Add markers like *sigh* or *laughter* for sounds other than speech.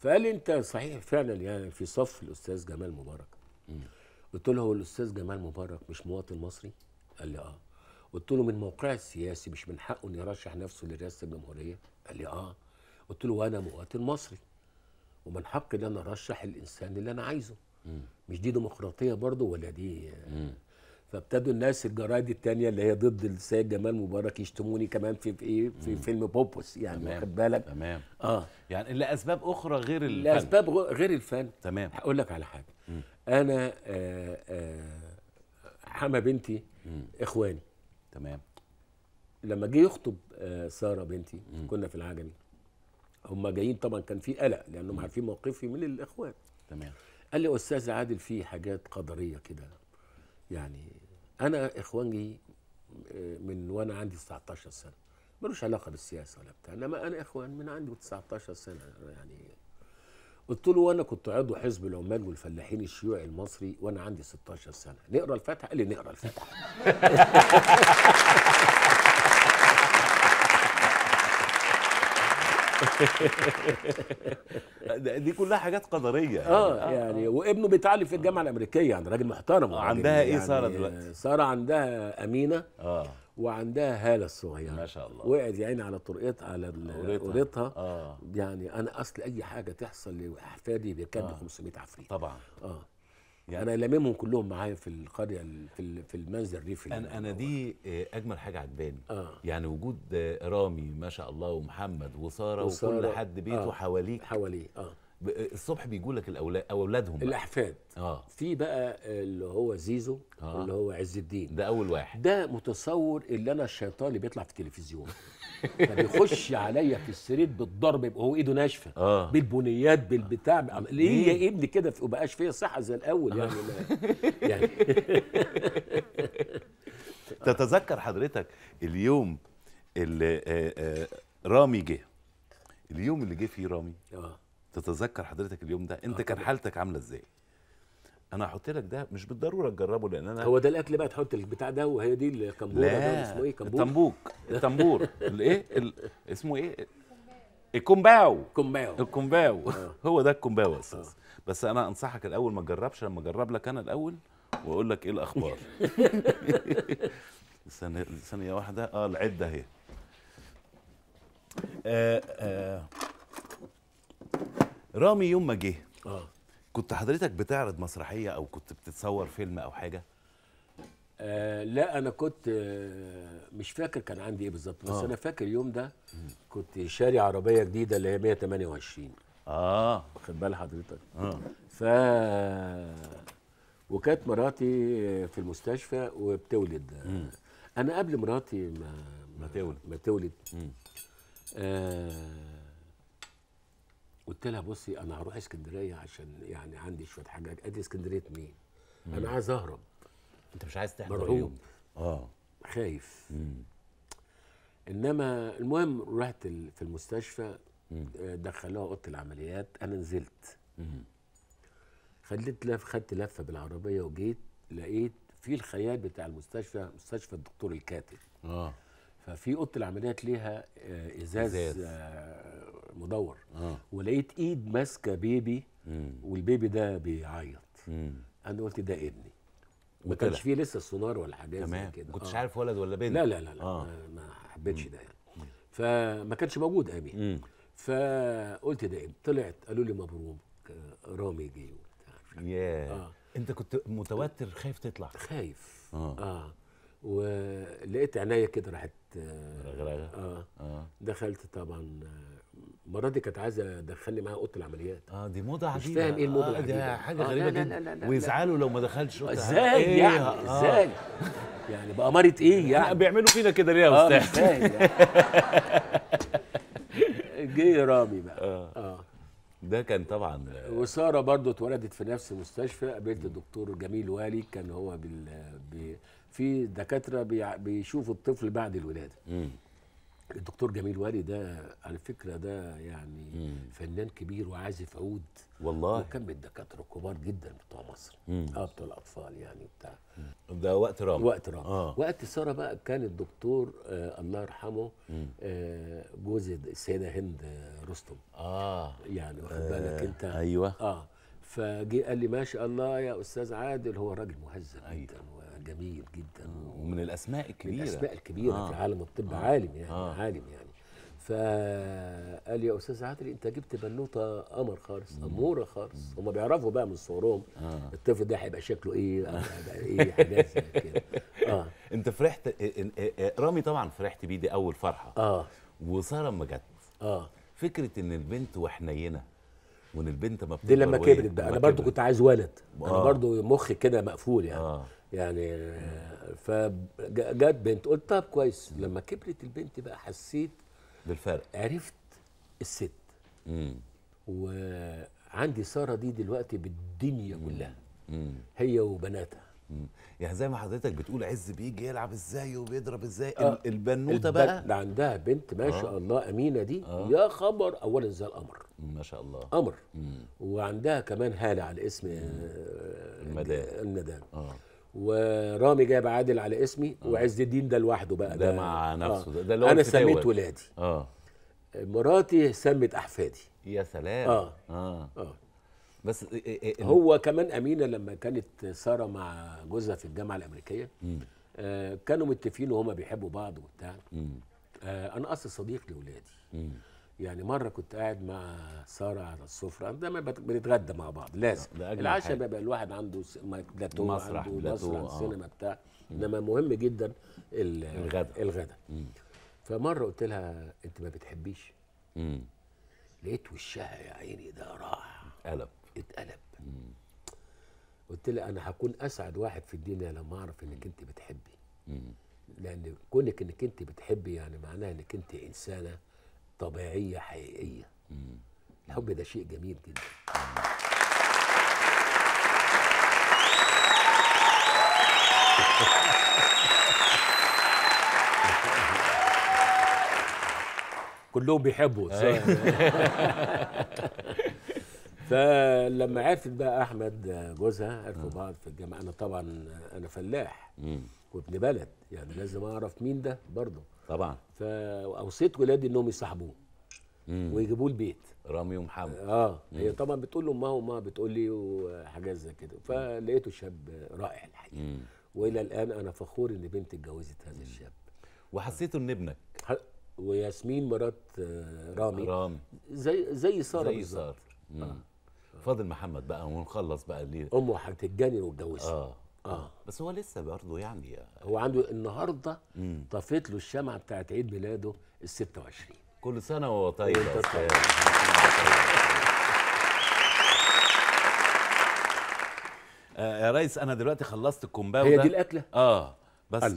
فقال لي انت صحيح فعلا يعني في صف الاستاذ جمال مبارك قلت له هو الاستاذ جمال مبارك مش مواطن مصري قال لي اه قلت له من موقعي السياسي مش من حقه ان يرشح نفسه لرئاسه الجمهوريه قال لي اه قلت له وانا مواطن مصري ومن حقي ان انا ارشح الانسان اللي انا عايزه مش دي ديمقراطيه برضه ولا دي مم. فابتدوا الناس الجرايد التانية اللي هي ضد السيد جمال مبارك يشتموني كمان في ايه في فيلم بوبوس يعني واخد بالك تمام اه يعني لاسباب اخرى غير الفن لاسباب غير الفن تمام هقول لك على حاجه مم. انا آه، آه، حما بنتي مم. اخواني تمام لما جه يخطب آه، ساره بنتي مم. كنا في العجمي هم جايين طبعا كان في قلق لانهم عارفين موقفي من الاخوان تمام قال لي استاذ عادل في حاجات قدريه كده يعني انا اخوانجي آه، من وانا عندي 19 سنه ملوش علاقه بالسياسه ولا بتاع انما انا اخوان من عندي 19 سنه يعني قلت له وانا كنت عضو حزب العمال والفلاحين الشيوعي المصري وانا عندي 16 سنه نقرا الفاتحه قال لي نقرا الفاتحه *laughs* *laughs* دي كلها حاجات قدريه يعني. اه يعني وابنه بيتعلم في الجامعه الامريكيه يعني راجل محترم آه عندها ايه يعني ساره دلوقتي؟ ساره عندها امينه اه وعندها هاله الصغيره ما شاء الله وقعت يا عيني على طرقتها على قريتها آه. يعني انا اصل اي حاجه تحصل لاحفادي بيكاد آه. 500 عفريت طبعا اه يعني انا لاممهم كلهم معايا في القريه في في المنزل الريفي انا انا دي آه، اجمل حاجه عجباني آه. يعني وجود آه، رامي ما شاء الله ومحمد وساره وكل حد بيته آه. حواليك حواليه اه الصبح بيجوا لك الاولاد اولادهم الاحفاد اه في بقى اللي هو زيزو آه. اللي هو عز الدين ده اول واحد ده متصور اللي انا الشيطان اللي بيطلع في التلفزيون فبيخش عليا في السرير بالضرب يبقى هو ايده ناشفه آه. بالبنيات بالبتاع آه. ليه يا ابني كده ما بقاش فيا صحه زي الاول يعني آه. *laughs* يعني تتذكر حضرتك اليوم اللي آه، آه، رامي جه اليوم اللي جه فيه رامي اه تتذكر حضرتك اليوم ده انت آه، كان حالتك عامله ازاي انا هحط لك ده مش بالضروره تجربه لان انا هو ده الاكل بقى تحط البتاع ده وهي دي الكمبوره ده اسمه ايه كمبور التنبوك التنبور الايه ال... اسمه ايه الكومباو كومباو الكومباو آه. *laughs* هو ده الكومباو آه. بس انا انصحك الاول ما تجربش لما اجرب لك انا الاول واقول لك ايه الاخبار *laughs* ثانيه ثانيه واحده اه العده اهي آه آه رامي يوم ما جه اه كنت حضرتك بتعرض مسرحيه او كنت بتتصور فيلم او حاجه آه لا انا كنت آه مش فاكر كان عندي ايه بالظبط بس آه. انا فاكر اليوم ده كنت شاري عربيه جديده اللي هي 128 اه واخد بال حضرتك اه ف وكانت مراتي آه، في المستشفى وبتولد آه، مم. انا قبل مراتي ما ما تولد ما تولد آه قلت لها بصي انا هروح اسكندريه عشان يعني عندي شويه حاجات ادي اسكندريه مين؟ مم. انا عايز اهرب انت مش عايز تحضر مرعوب اه خايف مم. انما المهم رحت في المستشفى آه، دخلوها اوضه العمليات انا نزلت خليت لف خدت لفه بالعربيه وجيت لقيت في الخيال بتاع المستشفى مستشفى الدكتور الكاتب اه ففي اوضه العمليات ليها آه، ازاز, إزاز. آه، مدور آه. ولقيت ايد ماسكه بيبي مم. والبيبي ده بيعيط مم. انا قلت ده ابني ما كانش فيه لسه السونار ولا حاجات زي كده كنتش آه. عارف ولد ولا بنت لا لا لا, لا. آه. ما حبيتش ده يعني فما كانش موجود امين فقلت ده ابني طلعت قالوا لي مبروك رامي جه وبتاع آه. انت كنت متوتر خايف تطلع خايف اه, آه. ولقيت عينيا كده راحت آه, آه. آه. دخلت طبعا المره دي كانت عايزه تدخلني معاها اوضه العمليات اه دي موضه عجيبه مش فاهم ايه الموضه آه العجيبه دي حاجه آه غريبه جدا ويزعلوا لو ما دخلش ازاي يعني إيه؟ آه. ازاي يعني بأمارة ايه يعني بيعملوا فينا كده ليه يا آه، استاذ اه يعني. *laughs* جه رامي بقى اه, آه. ده كان طبعا آه. وساره برضو اتولدت في نفس المستشفى قابلت الدكتور جميل والي كان هو بال... بي... في دكاتره بيشوفوا الطفل بعد الولاده الدكتور جميل والي ده على فكره ده يعني مم. فنان كبير وعازف عود والله وكان من الدكاتره الكبار جدا بتوع مصر اه بتوع الاطفال يعني بتاع ده وقت رام وقت رام آه. وقت ساره بقى كان الدكتور آه الله يرحمه آه جوز السيده هند آه، رستم اه يعني واخد بالك آه انت ايوه اه فجه قال لي ما شاء الله يا استاذ عادل هو راجل مهذب أيوة. جدا وجميل جدا ومن الاسماء الكبيره من الاسماء الكبيره آه. في عالم الطب آه. عالم يعني آه. عالم يعني فقال لي يا استاذ عادل انت جبت بنوته قمر خالص اموره خالص هم بيعرفوا بقى من صورهم آه. الطفل ده هيبقى شكله ايه هيبقى ايه حاجات زي كده *laughs* اه انت فرحت رامي طبعا فرحت بيه دي اول فرحه اه وساره لما جت اه فكره ان البنت وحنينه وان البنت ما دي لما كبرت بقى انا برضو كنت عايز ولد آه. انا برضو مخي كده مقفول يعني آه. يعني فجت بنت قلت طب كويس لما كبرت البنت بقى حسيت بالفرق عرفت الست مم. وعندي ساره دي دلوقتي بالدنيا كلها مم. هي وبناتها يعني زي ما حضرتك بتقول عز بيجي يلعب ازاي وبيضرب ازاي آه البنوته بقى اللي عندها بنت ما آه شاء الله امينه دي آه يا خبر اولا زي القمر ما شاء الله قمر وعندها كمان هاله على اسم آه، المدام المدام آه ورامي جاب عادل على اسمي آه وعز الدين ده لوحده بقى ده, ده مع نفسه آه ده اللي انا سميت ولادي اه مراتي سمت احفادي يا سلام اه اه, آه بس إيه, إيه،, إيه، هو كمان امينه لما كانت ساره مع جوزها في الجامعه الامريكيه آه كانوا متفقين وهما بيحبوا بعض وبتاع آه انا اصل صديق لاولادي يعني مره كنت قاعد مع ساره على السفره ما بنتغدى مع بعض لازم العشاء بيبقى الواحد عنده بلاتو مسرح عنده بلاتو مسرح آه. سينما بتاع انما مهم جدا الغدا الغدا فمره قلت لها انت ما بتحبيش مم. لقيت وشها يا عيني ده راح قلب اتقلب قلت لها انا هكون اسعد واحد في الدنيا لما اعرف انك انت بتحبي لان كونك انك انت بتحبي يعني معناها انك انت انسانه طبيعيه حقيقيه الحب ده شيء جميل جدا *laughs* كلهم بيحبوا أيوة. *laughs* فلما عرفت بقى احمد جوزها عرفوا بعض في الجامعه انا طبعا انا فلاح مم. وابن بلد يعني لازم اعرف مين ده برضه طبعا فاوصيت ولادي انهم يصاحبوه ويجيبوه البيت رامي ومحمد اه مم. هي طبعا بتقول لامها وامها بتقول لي وحاجات زي كده فلقيته شاب رائع الحقيقه مم. والى الان انا فخور ان بنتي اتجوزت هذا الشاب وحسيت ان ابنك ح... وياسمين مرات آه، رامي رامي زي زي ساره زي ساره فاضل محمد بقى ونخلص بقى ليه امه هتتجنن وتجوزها اه اه بس هو لسه برضه يعني هو عنده النهارده طفيت له الشمعه بتاعت عيد ميلاده ال 26 كل سنه وهو طيب يا استاذ طيب. آه يا ريس انا دلوقتي خلصت الكومباوند هي دي الاكله اه بس